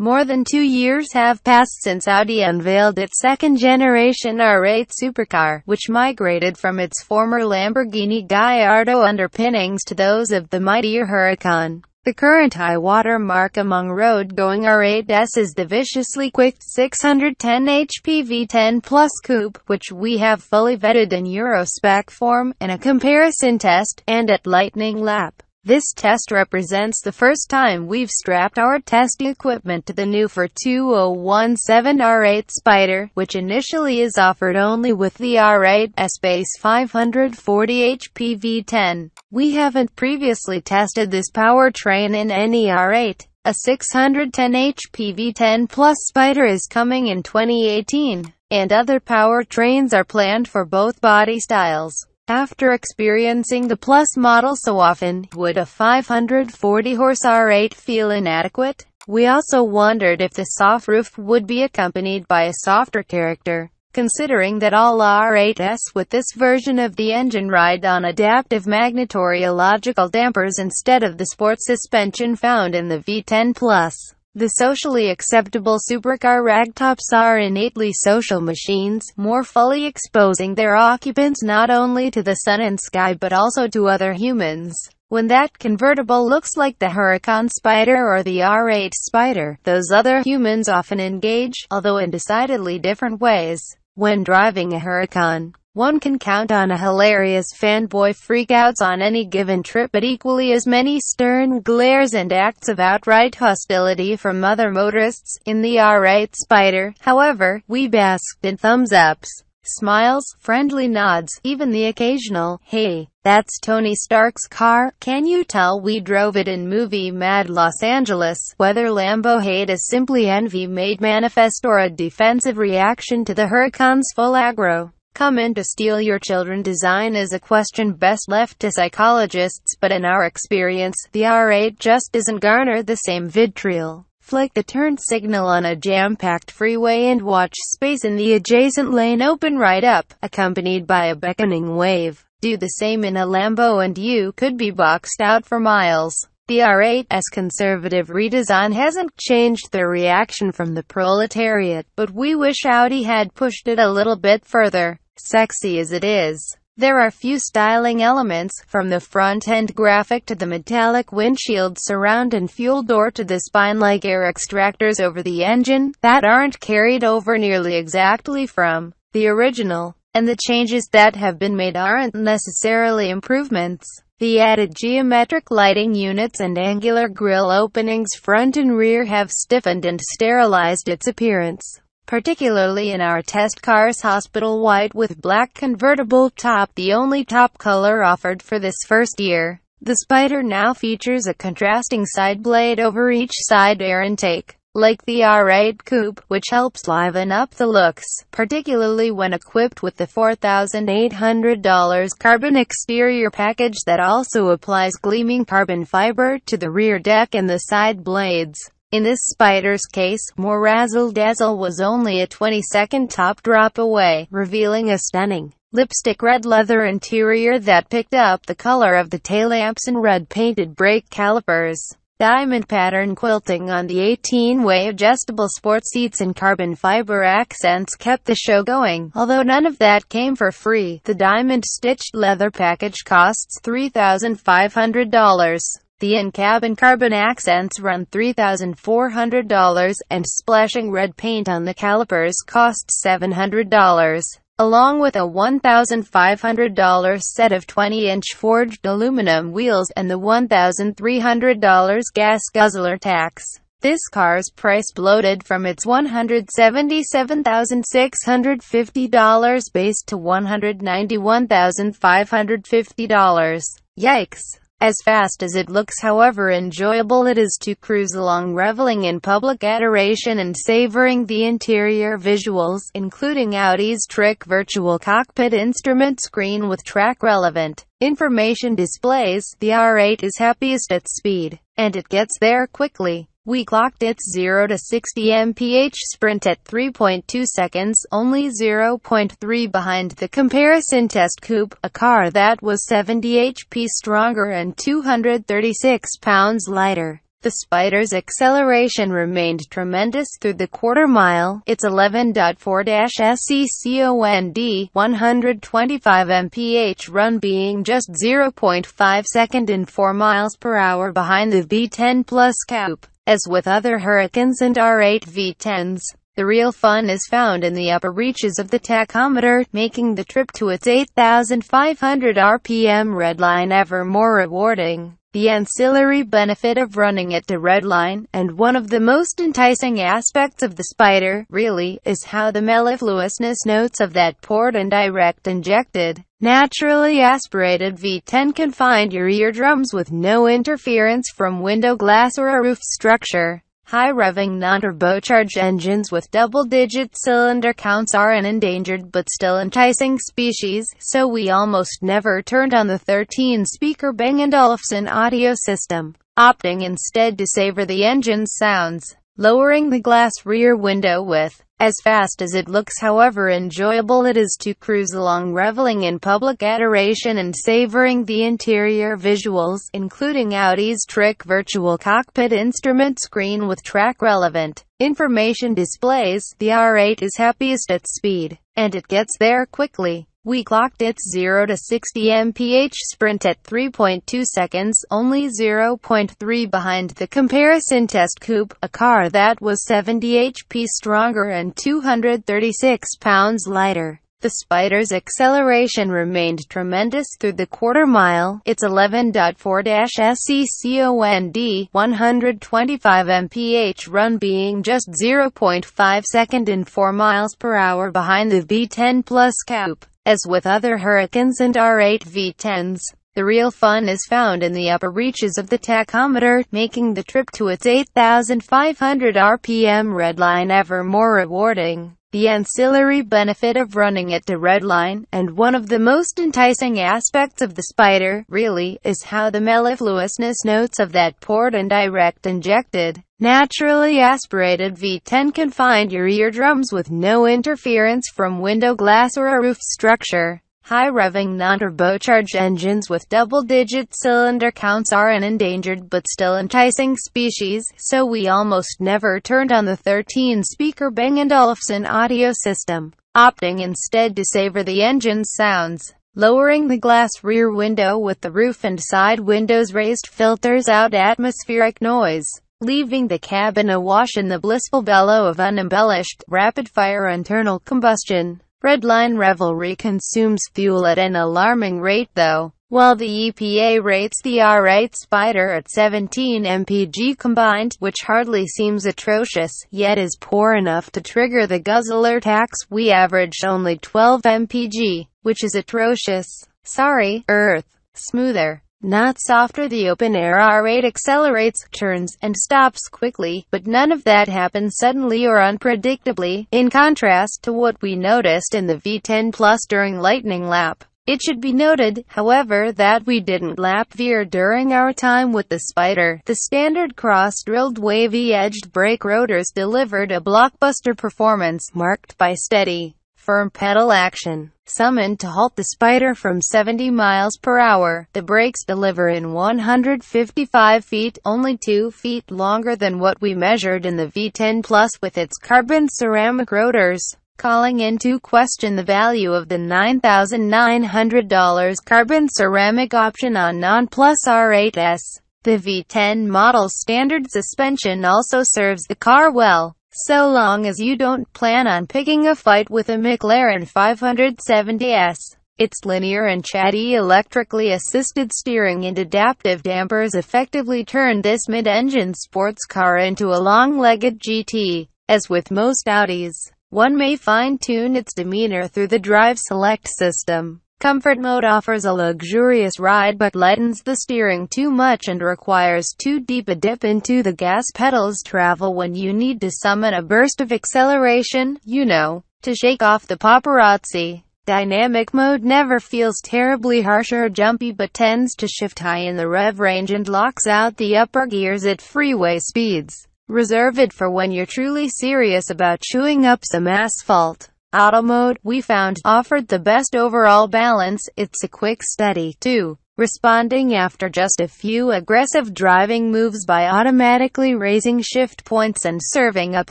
More than two years have passed since Audi unveiled its second-generation R8 supercar, which migrated from its former Lamborghini Gallardo underpinnings to those of the mightier Huracan. The current high-water mark among road-going R8s is the viciously quick 610 HP V10 Plus Coupe, which we have fully vetted in Euro spec form, in a comparison test, and at lightning lap. This test represents the first time we've strapped our test equipment to the new for 2017 R8 Spider, which initially is offered only with the R8 S-Base 540 HP V10. We haven't previously tested this powertrain in any R8. A 610 HP V10 Plus Spider is coming in 2018, and other powertrains are planned for both body styles. After experiencing the Plus model so often, would a 540-horse R8 feel inadequate? We also wondered if the soft roof would be accompanied by a softer character, considering that all R8s with this version of the engine ride on adaptive magnetory logical dampers instead of the sport suspension found in the V10 Plus. The socially acceptable supercar ragtops are innately social machines, more fully exposing their occupants not only to the sun and sky but also to other humans. When that convertible looks like the Huracan Spider or the R8 Spider, those other humans often engage, although in decidedly different ways, when driving a Huracan. One can count on a hilarious fanboy freakouts on any given trip but equally as many stern glares and acts of outright hostility from other motorists. In the Alright Spider, however, we basked in thumbs-ups, smiles, friendly nods, even the occasional, hey, that's Tony Stark's car, can you tell we drove it in movie Mad Los Angeles? Whether Lambo hate is simply envy made manifest or a defensive reaction to the Huracan's full aggro. Come in to steal your children design is a question best left to psychologists but in our experience, the R8 just doesn't garner the same vitriol. Flick the turn signal on a jam-packed freeway and watch space in the adjacent lane open right up, accompanied by a beckoning wave. Do the same in a Lambo and you could be boxed out for miles. The R8's conservative redesign hasn't changed the reaction from the proletariat, but we wish Audi had pushed it a little bit further, sexy as it is. There are few styling elements, from the front-end graphic to the metallic windshield surround and fuel door to the spine-like air extractors over the engine, that aren't carried over nearly exactly from the original and the changes that have been made aren't necessarily improvements. The added geometric lighting units and angular grille openings front and rear have stiffened and sterilized its appearance, particularly in our test cars hospital white with black convertible top the only top color offered for this first year. The Spider now features a contrasting side blade over each side air intake like the R8 Coupe, which helps liven up the looks, particularly when equipped with the $4,800 carbon exterior package that also applies gleaming carbon fiber to the rear deck and the side blades. In this spider's case, more razzle dazzle was only a 20-second top drop away, revealing a stunning lipstick red leather interior that picked up the color of the tail lamps and red painted brake calipers diamond pattern quilting on the 18-way adjustable sport seats and carbon fiber accents kept the show going, although none of that came for free. The diamond-stitched leather package costs $3,500. The in-cabin carbon accents run $3,400, and splashing red paint on the calipers costs $700 along with a $1,500 set of 20-inch forged aluminum wheels, and the $1,300 gas guzzler tax. This car's price bloated from its $177,650 base to $191,550. Yikes! As fast as it looks however enjoyable it is to cruise along reveling in public adoration and savoring the interior visuals, including Audi's trick virtual cockpit instrument screen with track-relevant information displays, the R8 is happiest at speed, and it gets there quickly. We clocked its 0 to 60 mph sprint at 3.2 seconds, only 0.3 behind the comparison test coupe, a car that was 70 HP stronger and 236 pounds lighter. The Spider's acceleration remained tremendous through the quarter mile, its eleven point four 11.4-SECOND, 125 mph run being just 0.5 second and 4 miles per hour behind the V10 Plus Coupe. As with other Hurricanes and R8V10s, the real fun is found in the upper reaches of the tachometer, making the trip to its 8,500 RPM redline ever more rewarding the ancillary benefit of running at the red line, and one of the most enticing aspects of the spider, really, is how the mellifluousness notes of that port and direct injected, naturally aspirated V10 can find your eardrums with no interference from window glass or a roof structure. High-revving non-turbocharged engines with double-digit cylinder counts are an endangered but still enticing species, so we almost never turned on the 13-speaker Bang & Olufsen audio system, opting instead to savor the engine's sounds, lowering the glass rear window with as fast as it looks however enjoyable it is to cruise along reveling in public adoration and savoring the interior visuals, including Audi's trick virtual cockpit instrument screen with track-relevant information displays, the R8 is happiest at speed, and it gets there quickly. We clocked its 0 to 60 mph sprint at 3.2 seconds, only 0.3 behind the comparison test coupe, a car that was 70 HP stronger and 236 pounds lighter. The Spider's acceleration remained tremendous through the quarter mile, its 11.4-SECOND, 125 mph run being just 0.5 second and 4 miles per hour behind the B10 Plus Coupe. As with other Hurricanes and R8V10s, the real fun is found in the upper reaches of the tachometer, making the trip to its 8,500 RPM redline ever more rewarding. The ancillary benefit of running at the redline, and one of the most enticing aspects of the spider, really, is how the mellifluousness notes of that port and direct injected, naturally aspirated V10 can find your eardrums with no interference from window glass or a roof structure. High-revving non-turbocharged engines with double-digit cylinder counts are an endangered but still enticing species, so we almost never turned on the 13-speaker Bang & Olufsen audio system, opting instead to savor the engine's sounds. Lowering the glass rear window with the roof and side windows raised filters out atmospheric noise, leaving the cabin awash in the blissful bellow of unembellished, rapid-fire internal combustion. Redline revelry consumes fuel at an alarming rate though. While the EPA rates the R8 Spider at 17 mpg combined, which hardly seems atrocious, yet is poor enough to trigger the guzzler tax, we averaged only 12 mpg, which is atrocious. Sorry, Earth. Smoother. Knots after the open air R8 accelerates, turns, and stops quickly, but none of that happens suddenly or unpredictably, in contrast to what we noticed in the V10 Plus during Lightning Lap. It should be noted, however, that we didn't lap veer during our time with the Spider. The standard cross-drilled wavy-edged brake rotors delivered a blockbuster performance, marked by steady, firm pedal action, summoned to halt the spider from 70 miles per hour. The brakes deliver in 155 feet, only 2 feet longer than what we measured in the V10 Plus with its carbon ceramic rotors. Calling into question the value of the $9,900 carbon ceramic option on Non Plus R8S. The V10 model's standard suspension also serves the car well, so long as you don't plan on picking a fight with a McLaren 570S. Its linear and chatty electrically assisted steering and adaptive dampers effectively turn this mid-engine sports car into a long-legged GT. As with most Audis, one may fine-tune its demeanor through the Drive Select system. Comfort mode offers a luxurious ride but lightens the steering too much and requires too deep a dip into the gas pedals travel when you need to summon a burst of acceleration, you know, to shake off the paparazzi. Dynamic mode never feels terribly harsh or jumpy but tends to shift high in the rev range and locks out the upper gears at freeway speeds. Reserve it for when you're truly serious about chewing up some asphalt. Auto mode we found, offered the best overall balance, it's a quick study too. Responding after just a few aggressive driving moves by automatically raising shift points and serving up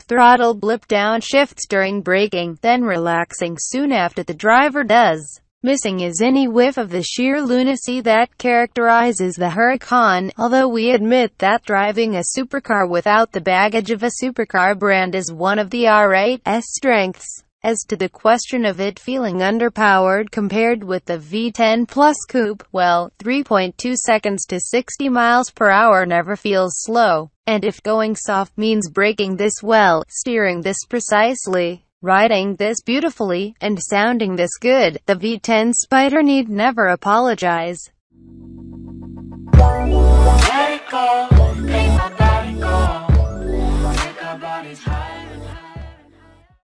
throttle blip down shifts during braking, then relaxing soon after the driver does. Missing is any whiff of the sheer lunacy that characterizes the Huracan, although we admit that driving a supercar without the baggage of a supercar brand is one of the R8's strengths. As to the question of it feeling underpowered compared with the V10 Plus Coupe, well, 3.2 seconds to 60 miles per hour never feels slow. And if going soft means braking this well, steering this precisely, riding this beautifully, and sounding this good, the V10 Spider need never apologize.